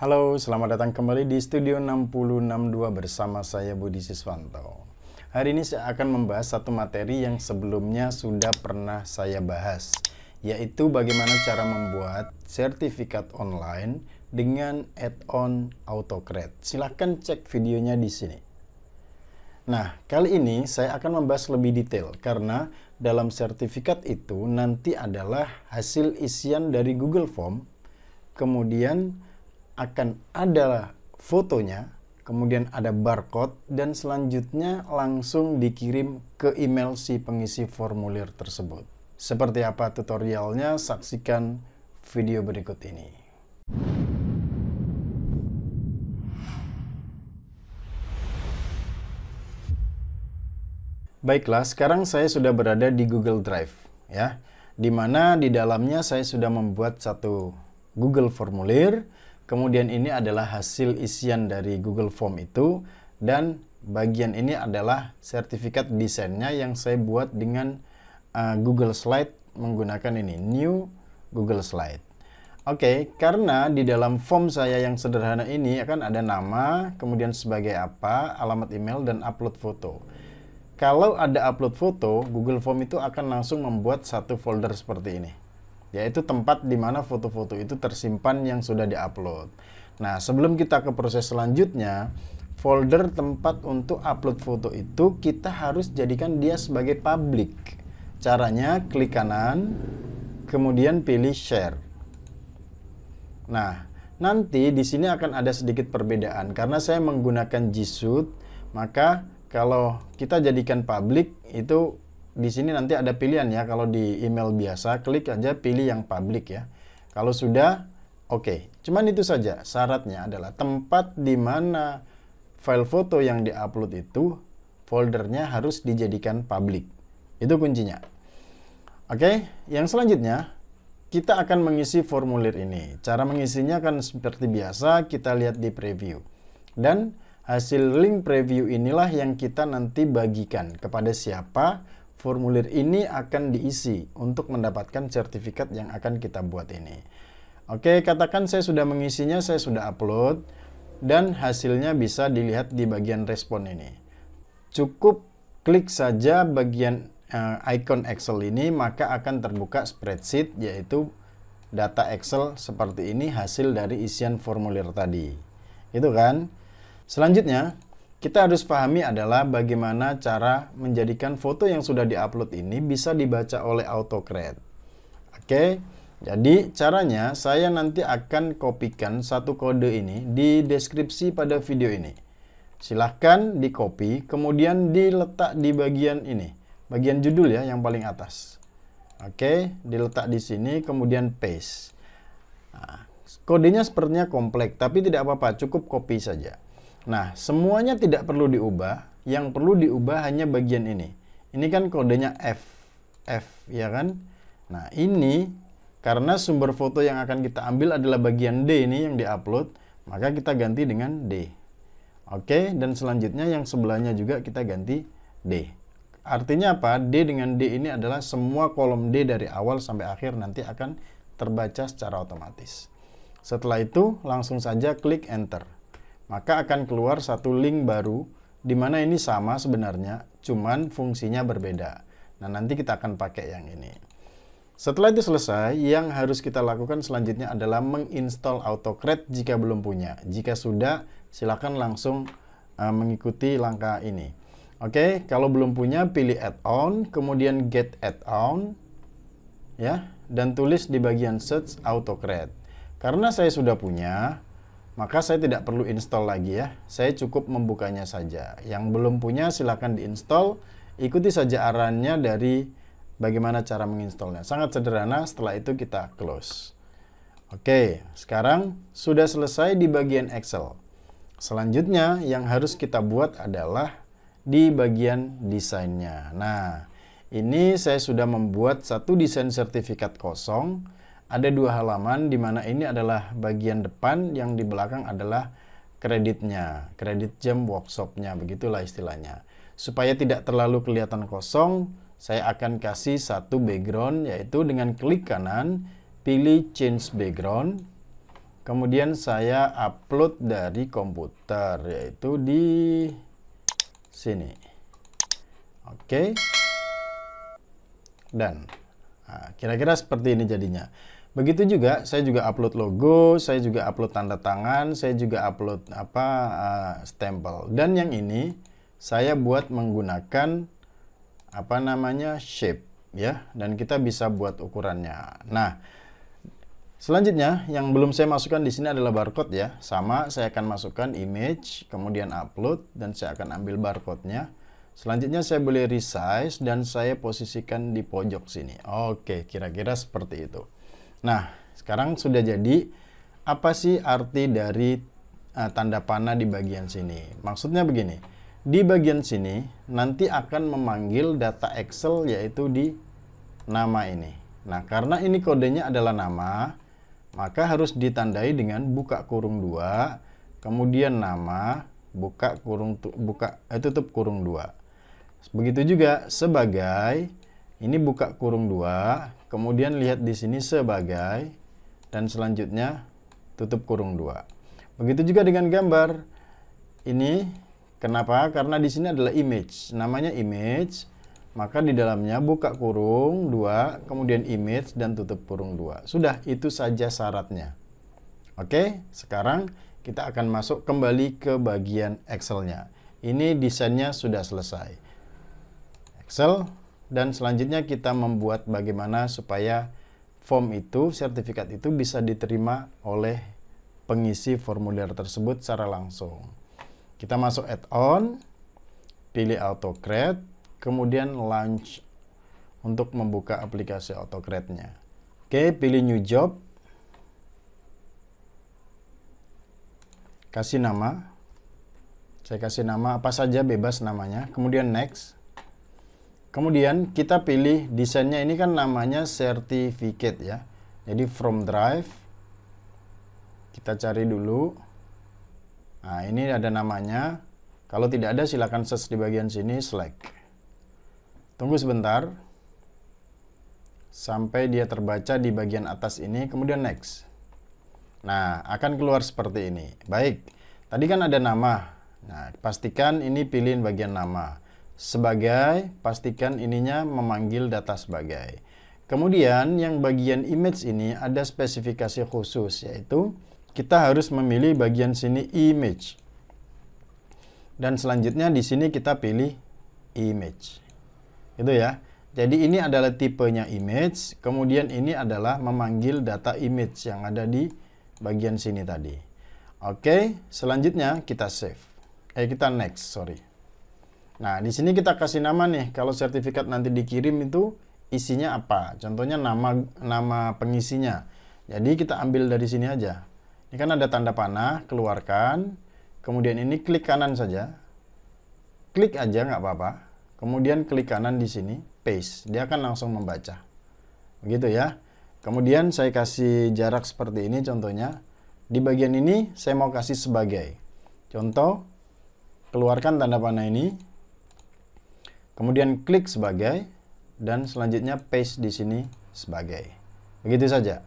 Halo, selamat datang kembali di Studio 662 bersama saya Budi Siswanto. Hari ini saya akan membahas satu materi yang sebelumnya sudah pernah saya bahas, yaitu bagaimana cara membuat sertifikat online dengan add-on AutoCAD. Silahkan cek videonya di sini. Nah, kali ini saya akan membahas lebih detail karena dalam sertifikat itu nanti adalah hasil isian dari Google Form, kemudian akan ada fotonya, kemudian ada barcode, dan selanjutnya langsung dikirim ke email si pengisi formulir tersebut. Seperti apa tutorialnya, saksikan video berikut ini. Baiklah, sekarang saya sudah berada di Google Drive, ya. di mana di dalamnya saya sudah membuat satu Google formulir, Kemudian ini adalah hasil isian dari Google Form itu dan bagian ini adalah sertifikat desainnya yang saya buat dengan uh, Google Slide menggunakan ini New Google Slide. Oke, okay, karena di dalam form saya yang sederhana ini akan ada nama, kemudian sebagai apa, alamat email dan upload foto. Kalau ada upload foto, Google Form itu akan langsung membuat satu folder seperti ini yaitu tempat di mana foto-foto itu tersimpan yang sudah diupload. Nah, sebelum kita ke proses selanjutnya, folder tempat untuk upload foto itu kita harus jadikan dia sebagai public. Caranya klik kanan, kemudian pilih share. Nah, nanti di sini akan ada sedikit perbedaan karena saya menggunakan G Suite, maka kalau kita jadikan public itu di sini nanti ada pilihan ya. Kalau di email biasa, klik aja pilih yang public ya. Kalau sudah, oke. Okay. Cuman itu saja. Syaratnya adalah tempat di mana file foto yang diupload itu foldernya harus dijadikan public. Itu kuncinya. Oke, okay? yang selanjutnya kita akan mengisi formulir ini. Cara mengisinya kan seperti biasa, kita lihat di preview. Dan hasil link preview inilah yang kita nanti bagikan kepada siapa Formulir ini akan diisi untuk mendapatkan sertifikat yang akan kita buat ini. Oke, katakan saya sudah mengisinya, saya sudah upload, dan hasilnya bisa dilihat di bagian respon ini. Cukup klik saja bagian uh, icon Excel ini, maka akan terbuka spreadsheet, yaitu data Excel seperti ini hasil dari isian formulir tadi. Itu kan? Selanjutnya, kita harus pahami adalah bagaimana cara menjadikan foto yang sudah diupload ini bisa dibaca oleh AutoCAD. Oke, jadi caranya saya nanti akan kopikan satu kode ini di deskripsi pada video ini. Silahkan di copy, kemudian diletak di bagian ini, bagian judul ya yang paling atas. Oke, diletak di sini, kemudian paste. Nah, kodenya sepertinya kompleks, tapi tidak apa-apa, cukup copy saja. Nah, semuanya tidak perlu diubah. Yang perlu diubah hanya bagian ini. Ini kan kodenya F. F, ya kan? Nah, ini karena sumber foto yang akan kita ambil adalah bagian D ini yang diupload, maka kita ganti dengan D. Oke, dan selanjutnya yang sebelahnya juga kita ganti D. Artinya apa? D dengan D ini adalah semua kolom D dari awal sampai akhir nanti akan terbaca secara otomatis. Setelah itu, langsung saja klik Enter maka akan keluar satu link baru di mana ini sama sebenarnya, cuman fungsinya berbeda. Nah, nanti kita akan pakai yang ini. Setelah itu selesai, yang harus kita lakukan selanjutnya adalah menginstall AutoCAD jika belum punya. Jika sudah, silakan langsung eh, mengikuti langkah ini. Oke, okay, kalau belum punya pilih add-on, kemudian get add-on ya, dan tulis di bagian search AutoCAD. Karena saya sudah punya, maka saya tidak perlu install lagi ya, saya cukup membukanya saja. Yang belum punya silahkan diinstall, ikuti saja arahannya dari bagaimana cara menginstalnya. Sangat sederhana, setelah itu kita close. Oke, sekarang sudah selesai di bagian Excel. Selanjutnya yang harus kita buat adalah di bagian desainnya. Nah, ini saya sudah membuat satu desain sertifikat kosong ada dua halaman di mana ini adalah bagian depan yang di belakang adalah kreditnya, kredit jam workshopnya, begitulah istilahnya. Supaya tidak terlalu kelihatan kosong, saya akan kasih satu background yaitu dengan klik kanan, pilih change background, kemudian saya upload dari komputer yaitu di sini. Oke. Okay. Dan nah, kira-kira nah, seperti ini jadinya. Begitu juga saya juga upload logo, saya juga upload tanda tangan, saya juga upload apa uh, stempel. Dan yang ini saya buat menggunakan apa namanya shape ya dan kita bisa buat ukurannya. Nah, selanjutnya yang belum saya masukkan di sini adalah barcode ya. Sama saya akan masukkan image, kemudian upload dan saya akan ambil barcode-nya. Selanjutnya saya boleh resize dan saya posisikan di pojok sini. Oke, kira-kira seperti itu. Nah, sekarang sudah jadi apa sih arti dari uh, tanda panah di bagian sini? Maksudnya begini, di bagian sini nanti akan memanggil data Excel yaitu di nama ini. Nah, karena ini kodenya adalah nama, maka harus ditandai dengan buka kurung dua, kemudian nama, buka kurung buka eh, tutup kurung dua. Begitu juga sebagai ini buka kurung dua. Kemudian lihat di sini sebagai dan selanjutnya tutup kurung dua. Begitu juga dengan gambar. Ini kenapa? Karena di sini adalah image. Namanya image, maka di dalamnya buka kurung dua, kemudian image dan tutup kurung dua. Sudah, itu saja syaratnya. Oke, sekarang kita akan masuk kembali ke bagian Excel-nya. Ini desainnya sudah selesai. Excel dan selanjutnya kita membuat bagaimana supaya form itu, sertifikat itu bisa diterima oleh pengisi formulir tersebut secara langsung. Kita masuk add-on, pilih AutoCAD, kemudian launch untuk membuka aplikasi AutoCAD-nya. Oke, pilih new job. Kasih nama. Saya kasih nama apa saja bebas namanya. Kemudian next. Kemudian kita pilih desainnya ini kan namanya certificate ya. Jadi from drive kita cari dulu. Nah, ini ada namanya. Kalau tidak ada silakan search di bagian sini select. Tunggu sebentar sampai dia terbaca di bagian atas ini kemudian next. Nah, akan keluar seperti ini. Baik. Tadi kan ada nama. Nah, pastikan ini pilihin bagian nama sebagai, pastikan ininya memanggil data sebagai. Kemudian yang bagian image ini ada spesifikasi khusus yaitu kita harus memilih bagian sini image. Dan selanjutnya di sini kita pilih image. itu ya. Jadi ini adalah tipenya image, kemudian ini adalah memanggil data image yang ada di bagian sini tadi. Oke, selanjutnya kita save. Eh kita next, sorry. Nah, di sini kita kasih nama nih. Kalau sertifikat nanti dikirim itu isinya apa? Contohnya nama nama pengisinya. Jadi kita ambil dari sini aja. Ini kan ada tanda panah, keluarkan. Kemudian ini klik kanan saja. Klik aja nggak apa-apa. Kemudian klik kanan di sini, paste. Dia akan langsung membaca. Begitu ya. Kemudian saya kasih jarak seperti ini contohnya. Di bagian ini saya mau kasih sebagai. Contoh, keluarkan tanda panah ini, Kemudian klik sebagai dan selanjutnya paste di sini sebagai. Begitu saja.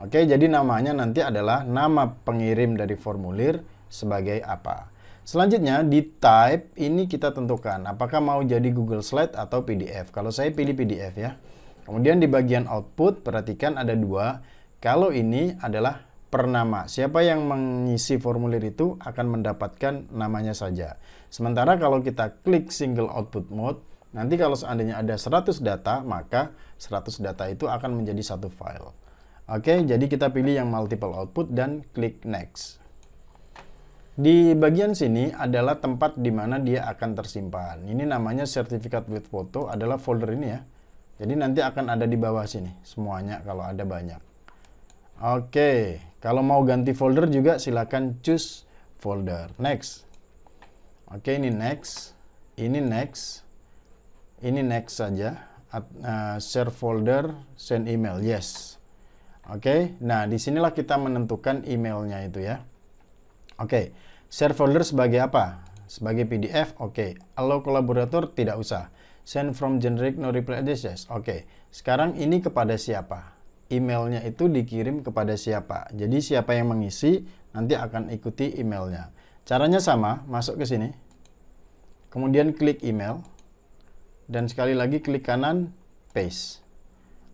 Oke, jadi namanya nanti adalah nama pengirim dari formulir sebagai apa. Selanjutnya di type ini kita tentukan apakah mau jadi Google Slide atau PDF. Kalau saya pilih PDF ya. Kemudian di bagian output perhatikan ada dua. Kalau ini adalah per nama. Siapa yang mengisi formulir itu akan mendapatkan namanya saja. Sementara kalau kita klik single output mode, nanti kalau seandainya ada 100 data, maka 100 data itu akan menjadi satu file. Oke, jadi kita pilih yang multiple output dan klik next. Di bagian sini adalah tempat di mana dia akan tersimpan. Ini namanya sertifikat with photo adalah folder ini ya. Jadi nanti akan ada di bawah sini semuanya kalau ada banyak. Oke. Kalau mau ganti folder juga silakan choose folder. Next. Oke, ini next. Ini next. Ini next saja. At, uh, share folder, send email. Yes. Oke. Nah, disinilah kita menentukan emailnya itu ya. Oke. Share folder sebagai apa? Sebagai PDF, oke. Okay. Allow kolaborator tidak usah. Send from generic no reply address, Oke. Sekarang ini kepada siapa? emailnya itu dikirim kepada siapa. Jadi siapa yang mengisi nanti akan ikuti emailnya. Caranya sama, masuk ke sini. Kemudian klik email. Dan sekali lagi klik kanan, paste.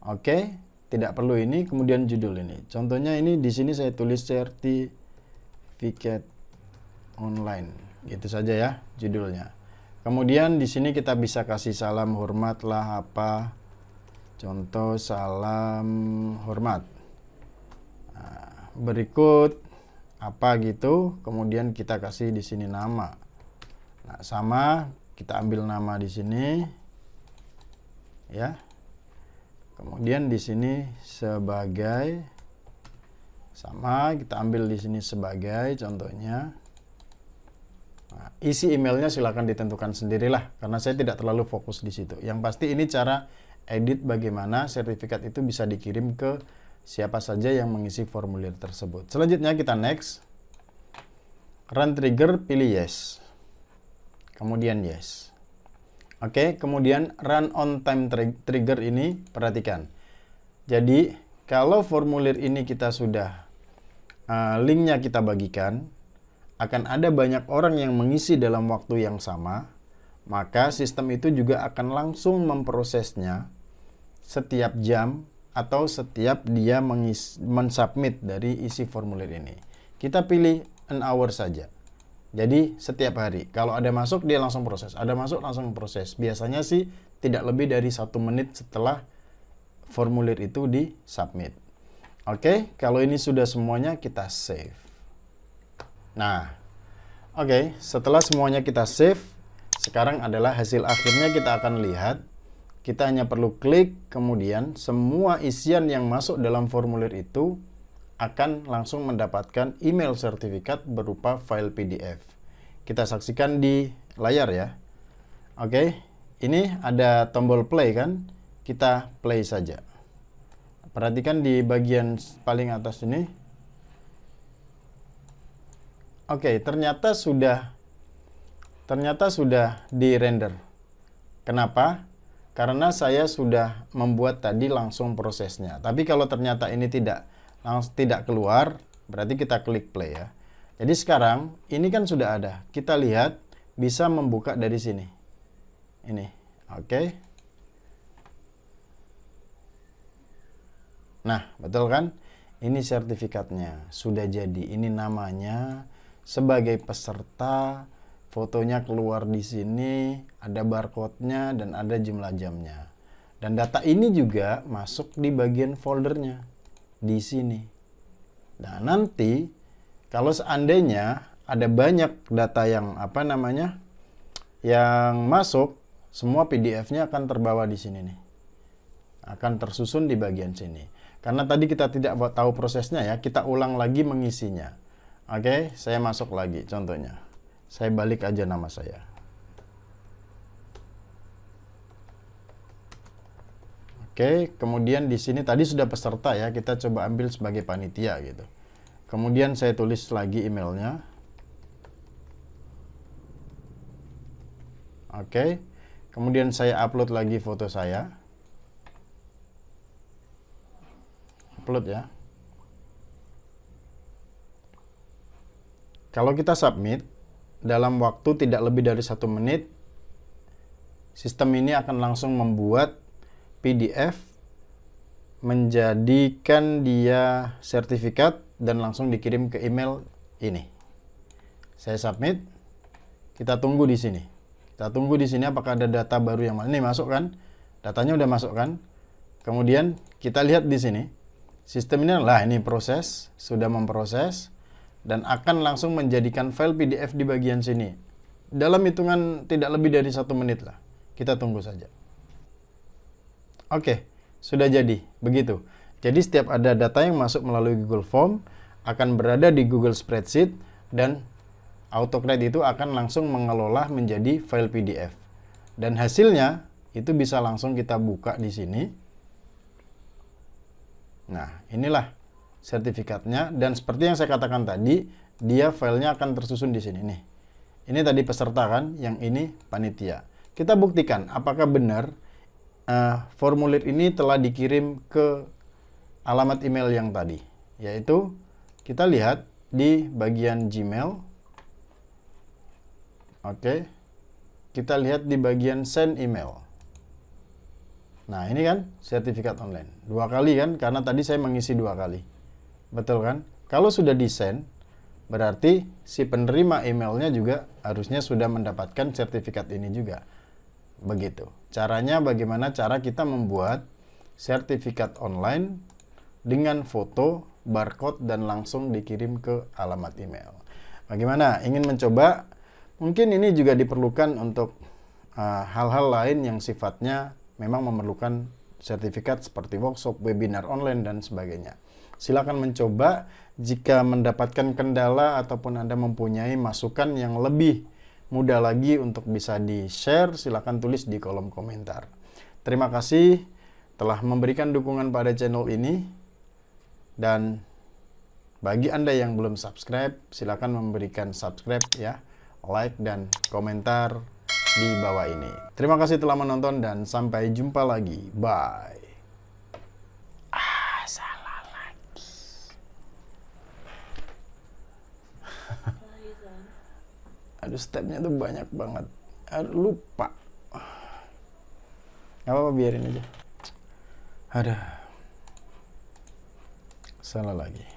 Oke, tidak perlu ini, kemudian judul ini. Contohnya ini di sini saya tulis sertifikat online. Gitu saja ya judulnya. Kemudian di sini kita bisa kasih salam hormatlah apa Contoh salam hormat. Nah, berikut apa gitu, kemudian kita kasih di sini nama. Nah, sama kita ambil nama di sini. Ya. Kemudian di sini sebagai sama kita ambil di sini sebagai contohnya. Nah, isi emailnya silahkan ditentukan sendirilah karena saya tidak terlalu fokus di situ. Yang pasti ini cara edit bagaimana sertifikat itu bisa dikirim ke siapa saja yang mengisi formulir tersebut. Selanjutnya kita next. Run trigger pilih yes. Kemudian yes. Oke, kemudian run on time trigger ini perhatikan. Jadi kalau formulir ini kita sudah uh, linknya kita bagikan, akan ada banyak orang yang mengisi dalam waktu yang sama, maka sistem itu juga akan langsung memprosesnya setiap jam atau setiap dia mensubmit dari isi formulir ini. Kita pilih an hour saja. Jadi setiap hari, kalau ada masuk dia langsung proses, ada masuk langsung proses. Biasanya sih tidak lebih dari satu menit setelah formulir itu di submit. Oke, okay, kalau ini sudah semuanya kita save. Nah, oke, okay, setelah semuanya kita save, sekarang adalah hasil akhirnya kita akan lihat kita hanya perlu klik, kemudian semua isian yang masuk dalam formulir itu akan langsung mendapatkan email sertifikat berupa file PDF. Kita saksikan di layar ya. Oke, ini ada tombol play kan? Kita play saja. Perhatikan di bagian paling atas ini. Oke, ternyata sudah ternyata sudah di render. Kenapa? karena saya sudah membuat tadi langsung prosesnya. Tapi kalau ternyata ini tidak langsung tidak keluar, berarti kita klik play ya. Jadi sekarang ini kan sudah ada. Kita lihat bisa membuka dari sini. Ini. Oke. Okay. Nah, betul kan? Ini sertifikatnya sudah jadi. Ini namanya sebagai peserta Fotonya keluar di sini, ada barcode-nya dan ada jumlah jamnya. Dan data ini juga masuk di bagian foldernya di sini. Nah, nanti kalau seandainya ada banyak data yang apa namanya? yang masuk, semua PDF-nya akan terbawa di sini nih. Akan tersusun di bagian sini. Karena tadi kita tidak tahu prosesnya ya, kita ulang lagi mengisinya. Oke, okay, saya masuk lagi contohnya. Saya balik aja nama saya. Oke, kemudian di sini tadi sudah peserta ya, kita coba ambil sebagai panitia gitu. Kemudian saya tulis lagi emailnya. Oke, kemudian saya upload lagi foto saya. Upload ya. Kalau kita submit, dalam waktu tidak lebih dari satu menit, sistem ini akan langsung membuat PDF menjadikan dia sertifikat dan langsung dikirim ke email ini. Saya submit. Kita tunggu di sini. Kita tunggu di sini apakah ada data baru yang ini masuk kan? Datanya udah masuk kan? Kemudian kita lihat di sini. Sistem ini lah ini proses, sudah memproses dan akan langsung menjadikan file PDF di bagian sini. Dalam hitungan tidak lebih dari satu menit lah. Kita tunggu saja. Oke, sudah jadi. Begitu. Jadi setiap ada data yang masuk melalui Google Form akan berada di Google Spreadsheet dan AutoCAD itu akan langsung mengelola menjadi file PDF. Dan hasilnya itu bisa langsung kita buka di sini. Nah, inilah sertifikatnya dan seperti yang saya katakan tadi dia filenya akan tersusun di sini nih ini tadi peserta kan yang ini panitia kita buktikan apakah benar uh, formulir ini telah dikirim ke alamat email yang tadi yaitu kita lihat di bagian Gmail oke kita lihat di bagian send email nah ini kan sertifikat online dua kali kan karena tadi saya mengisi dua kali Betul kan? Kalau sudah desain, berarti si penerima emailnya juga harusnya sudah mendapatkan sertifikat ini juga. Begitu. Caranya bagaimana cara kita membuat sertifikat online dengan foto, barcode, dan langsung dikirim ke alamat email. Bagaimana? Ingin mencoba? Mungkin ini juga diperlukan untuk eh, hal-hal uh, hal -hal lain yang sifatnya memang memerlukan sertifikat seperti workshop, webinar online, dan sebagainya. Silakan mencoba jika mendapatkan kendala ataupun Anda mempunyai masukan yang lebih mudah lagi untuk bisa di-share, silakan tulis di kolom komentar. Terima kasih telah memberikan dukungan pada channel ini dan bagi Anda yang belum subscribe, silakan memberikan subscribe ya, like dan komentar di bawah ini. Terima kasih telah menonton dan sampai jumpa lagi. Bye. aduh stepnya tuh banyak banget aduh, lupa nggak apa-apa biarin aja ada salah lagi